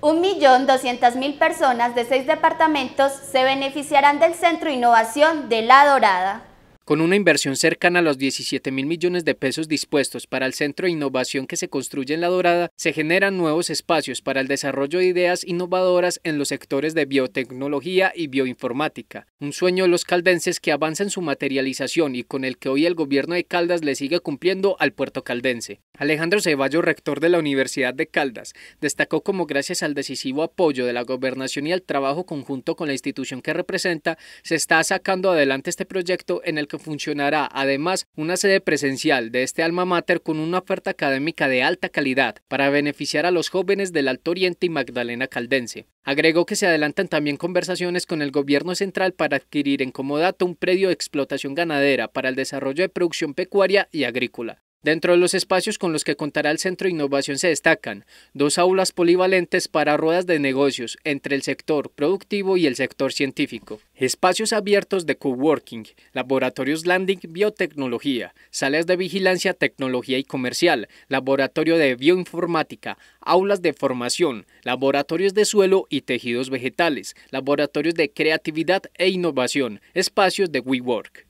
1.200.000 personas de seis departamentos se beneficiarán del Centro Innovación de La Dorada. Con una inversión cercana a los 17 mil millones de pesos dispuestos para el centro de innovación que se construye en La Dorada, se generan nuevos espacios para el desarrollo de ideas innovadoras en los sectores de biotecnología y bioinformática. Un sueño de los caldenses que avanza en su materialización y con el que hoy el gobierno de Caldas le sigue cumpliendo al puerto caldense. Alejandro Ceballo, rector de la Universidad de Caldas, destacó como gracias al decisivo apoyo de la gobernación y al trabajo conjunto con la institución que representa, se está sacando adelante este proyecto en el que funcionará además una sede presencial de este alma mater con una oferta académica de alta calidad para beneficiar a los jóvenes del Alto Oriente y Magdalena Caldense. Agregó que se adelantan también conversaciones con el gobierno central para adquirir en comodato un predio de explotación ganadera para el desarrollo de producción pecuaria y agrícola. Dentro de los espacios con los que contará el Centro de Innovación se destacan dos aulas polivalentes para ruedas de negocios entre el sector productivo y el sector científico, espacios abiertos de coworking, laboratorios landing biotecnología, salas de vigilancia, tecnología y comercial, laboratorio de bioinformática, aulas de formación, laboratorios de suelo y tejidos vegetales, laboratorios de creatividad e innovación, espacios de WeWork.